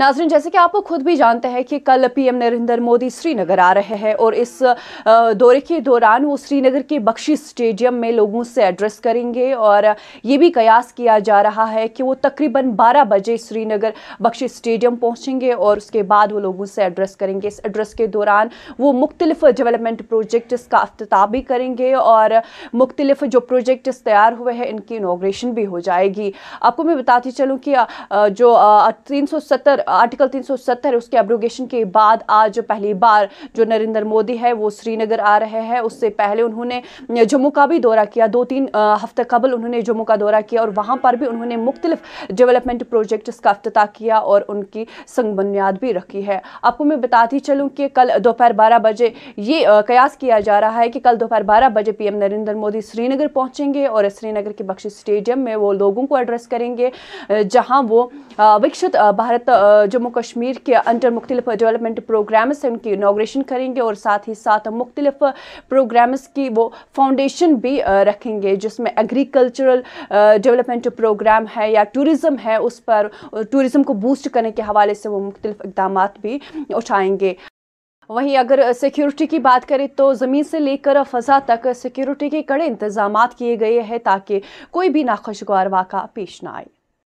नाजरीन जैसे कि आप खुद भी जानते हैं कि कल पीएम नरेंद्र मोदी श्रीनगर आ रहे हैं और इस दौरे के दौरान वो श्रीनगर के बख्शी स्टेडियम में लोगों से एड्रेस करेंगे और ये भी कयास किया जा रहा है कि वो तकरीबन 12 बजे श्रीनगर बख्शी स्टेडियम पहुंचेंगे और उसके बाद वो लोगों से एड्रेस करेंगे इस एड्रेस के दौरान वो मुख्तलिफ डेवलपमेंट प्रोजेक्ट्स का अफ्ताह भी करेंगे और मुख्तलिफ जो प्रोजेक्ट्स तैयार हुए हैं इनकी इनाग्रेशन भी हो जाएगी आपको मैं बताती चलूँ कि जो तीन सौ सत्तर आर्टिकल 370 उसके अब्रोगेशन के बाद आज जो पहली बार जो नरेंद्र मोदी है वो श्रीनगर आ रहे हैं उससे पहले उन्होंने जम्मू का भी दौरा किया दो तीन हफ्ते कबल उन्होंने जम्मू का दौरा किया और वहाँ पर भी उन्होंने मुख्तलिफ डेवलपमेंट प्रोजेक्ट्स का अफ्ताह किया और उनकी संग बुनियाद भी रखी है आपको मैं बताती चलूँ कि कल दोपहर बारह बजे ये कयास किया जा रहा है कि कल दोपहर बारह बजे पी नरेंद्र मोदी श्रीनगर पहुँचेंगे और श्रीनगर के बख्शी स्टेडियम में वो लोगों को एड्रेस करेंगे जहाँ वो विकसित भारत जम्मू कश्मीर के अंडर मुख्तलिफ डेवलपमेंट प्रोग्राम्स हैं उनकी इनाग्रेशन करेंगे और साथ ही साथ मुख्तलिफ प्रोग्राम्स की वो फाउंडेशन भी रखेंगे जिसमें एग्रीकल्चरल डेवलपमेंट प्रोग्राम है या टूरिज़म है उस पर टूरिज़म को बूस्ट करने के हवाले से वो मुख्तलिफ इकदाम भी उठाएंगे वहीं अगर सिक्योरिटी की बात करें तो ज़मीन से लेकर फ़जा तक सिक्योरिटी के कड़े इंतजाम किए गए हैं ताकि कोई भी नाखुशगवार वाक़ा पेश ना आए